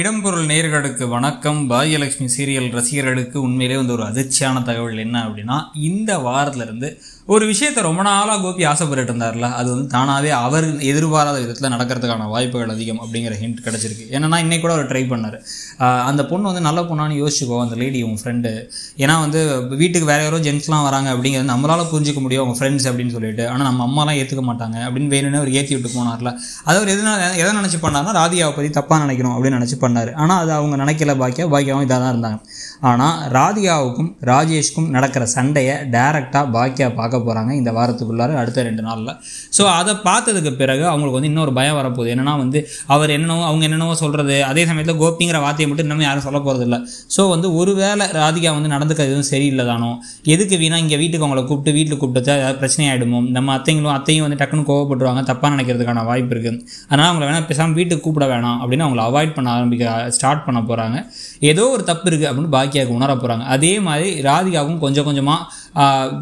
இடம்பொருள் நேர்களுக்கு வணக்கம் பாகியலட்சுமி சீரியல் ரசிகர்களுக்கு உண்மையிலே வந்து ஒரு அதிர்ச்சியான தகவல் என்ன அப்படின்னா இந்த வாரத்திலிருந்து ஒரு விஷயத்த ரொம்ப நாளாக கோபி ஆசைப்பட்டு இருந்தார்ல அது வந்து தானாகவே அவர் எதிர்பாராத விதத்தில் நடக்கிறதுக்கான வாய்ப்புகள் அதிகம் அப்படிங்கிற ஹிண்ட் கிடச்சிருக்கு ஏன்னா இன்னைக்கு கூட அவர் ட்ரை பண்ணார் அந்த பொண்ணு வந்து நல்ல பொண்ணான்னு யோசிச்சுக்கோ அந்த லேடி உன் ஃப்ரெண்டு ஏன்னா வந்து வீட்டுக்கு வேறு யாரோ ஜென்ஸ்லாம் வராங்க அப்படிங்கிறது நம்மளால் புரிஞ்சிக்க முடியும் அவங்க ஃப்ரெண்ட்ஸ் அப்படின்னு சொல்லிட்டு ஆனால் நம்ம அம்மாலாம் ஏற்றுக்க மாட்டாங்க அப்படின்னு வேணும்னு அவர் ஏற்றி விட்டு போனார்ல அது அவர் எதுனா எதை நினச்சி பண்ணார்னா ராதியாவை பற்றி தப்பாக நினைக்கணும் அப்படின்னு நினச்சி பண்ணார் ஆனால் அது அவங்க நினைக்கல பாக்கியா பாக்கியாவும் இதாக தான் இருந்தாங்க ஆனால் ராதிகாவுக்கும் ராஜேஷ்க்கும் நடக்கிற சண்டையை டேரெக்டாக பாக்கியா பார்க்க போகிறாங்க இந்த வாரத்துக்குள்ளார அடுத்த ரெண்டு நாளில் ஸோ அதை பார்த்ததுக்கு பிறகு அவங்களுக்கு வந்து இன்னொரு பயம் வரப்போகுது என்னென்னா வந்து அவர் என்னென்னவோ அவங்க என்னென்னவோ சொல்கிறது அதே சமயத்தில் கோபிங்கிற வார்த்தையை மட்டும் இன்னமும் யாரும் சொல்ல போகிறது இல்லை ஸோ வந்து ஒருவேளை ராதிகா வந்து நடந்துக்கிறது எதுவும் சரியில்லைதானோ எதுக்கு வீணா இங்கே வீட்டுக்கு அவங்கள கூப்பிட்டு வீட்டில் கூப்பிட்டு ஏதாவது பிரச்சனை ஆகிடுமோ நம்ம அத்தைங்களும் அத்தையும் வந்து டக்குன்னு கோவப்பட்டுருவாங்க தப்பாக நினைக்கிறதுக்கான வாய்ப்பு இருக்குது அதனால் அவங்கள வேணால் பேசாமல் வீட்டுக்கு கூப்பிட வேணாம் அப்படின்னு அவங்கள அவாய்ட் பண்ண ஆரம்பிக்க ஸ்டார்ட் பண்ண போகிறாங்க ஏதோ ஒரு தப்பு இருக்குது அப்படின்னு ராக்கியாவுக்கு உணர போகிறாங்க அதே மாதிரி ராதிகாவும் கொஞ்சம் கொஞ்சமாக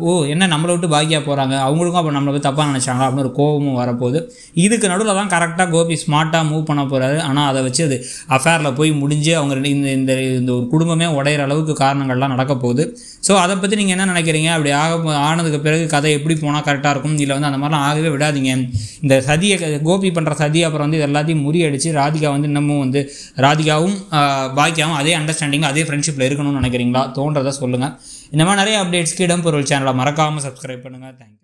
ஓ என்ன நம்மளை விட்டு பாக்கியாக போகிறாங்க அவங்களுக்கும் அப்போ நம்மளை போய் தப்பாக நினச்சாங்க அப்படின்னு ஒரு கோபமும் வரப்போகுது இதுக்கு நடுவில் தான் கரெக்டாக கோபி ஸ்மார்ட்டாக மூவ் பண்ண போகிறாரு ஆனால் அதை வச்சு அது அஃபேரில் போய் முடிஞ்சு அவங்க இந்த இந்த இந்த ஒரு குடும்பமே உடையிற அளவுக்கு காரணங்கள்லாம் நடக்க போகுது ஸோ அதை பற்றி நீங்கள் என்ன நினைக்கிறீங்க அப்படி ஆக ஆனதுக்கு பிறகு கதை எப்படி போனால் கரெக்டாக இருக்கும் இல்லை வந்து அந்த மாதிரிலாம் ஆகவே விடாதீங்க இந்த சதியை கோபி பண்ணுற சதி அப்புறம் வந்து இது எல்லாத்தையும் முறியடிச்சு ராதிகா வந்து இன்னமும் வந்து ராதிகாவும் பாக்கியாவும் அதே அண்டர்ஸ்டாண்டிங் அதே ஃப்ரெண்ட்ஷிப்பில் இருக்கணும்னு நினைக்கிறீங்களா தோன்றதை சொல்லுங்கள் இந்த மாதிரி நிறைய அப்டேட்ஸ்க்கு இடம் பொருள் சேனலை மறக்காமல் சப்ஸ்கிரைப் பண்ணுங்கள் தேங்க்யூ